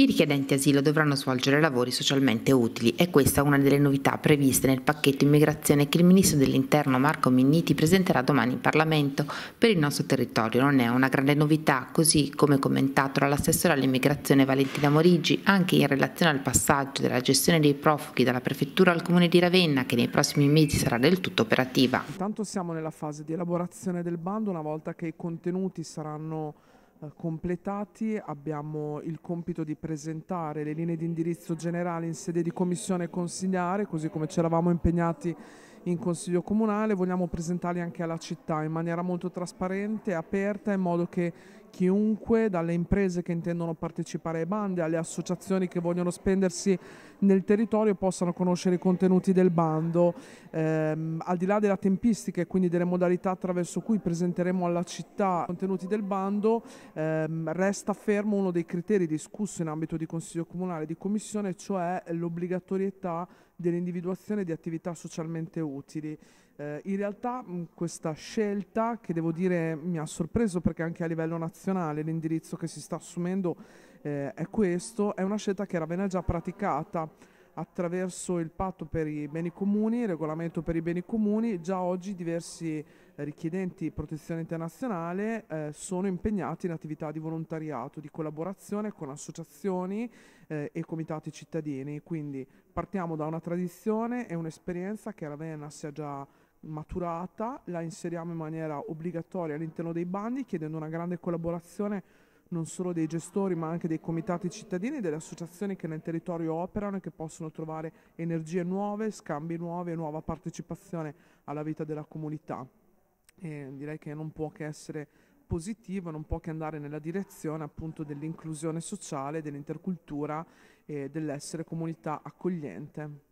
I richiedenti asilo dovranno svolgere lavori socialmente utili e questa è una delle novità previste nel pacchetto immigrazione che il Ministro dell'Interno Marco Minniti presenterà domani in Parlamento per il nostro territorio. Non è una grande novità, così come commentato dall'assessore all'immigrazione Valentina Morigi, anche in relazione al passaggio della gestione dei profughi dalla Prefettura al Comune di Ravenna, che nei prossimi mesi sarà del tutto operativa. Intanto siamo nella fase di elaborazione del bando, una volta che i contenuti saranno eh, completati, abbiamo il compito di presentare le linee di indirizzo generale in sede di commissione consigliare, così come ci eravamo impegnati in consiglio comunale, vogliamo presentarli anche alla città in maniera molto trasparente, e aperta, in modo che chiunque, dalle imprese che intendono partecipare ai bandi, alle associazioni che vogliono spendersi nel territorio possano conoscere i contenuti del bando. Ehm, al di là della tempistica e quindi delle modalità attraverso cui presenteremo alla città i contenuti del bando, ehm, resta fermo uno dei criteri discussi in ambito di Consiglio Comunale e di Commissione, cioè l'obbligatorietà dell'individuazione di attività socialmente utili. Eh, in realtà mh, questa scelta, che devo dire mi ha sorpreso perché anche a livello nazionale, nazionale, l'indirizzo che si sta assumendo eh, è questo, è una scelta che era bene già praticata attraverso il patto per i beni comuni, il regolamento per i beni comuni, già oggi diversi eh, richiedenti protezione internazionale eh, sono impegnati in attività di volontariato, di collaborazione con associazioni eh, e comitati cittadini, quindi partiamo da una tradizione e un'esperienza che Ravenna si è già maturata, la inseriamo in maniera obbligatoria all'interno dei bandi, chiedendo una grande collaborazione non solo dei gestori ma anche dei comitati cittadini e delle associazioni che nel territorio operano e che possono trovare energie nuove, scambi nuovi e nuova partecipazione alla vita della comunità. E direi che non può che essere positivo, non può che andare nella direzione appunto dell'inclusione sociale, dell'intercultura e dell'essere comunità accogliente.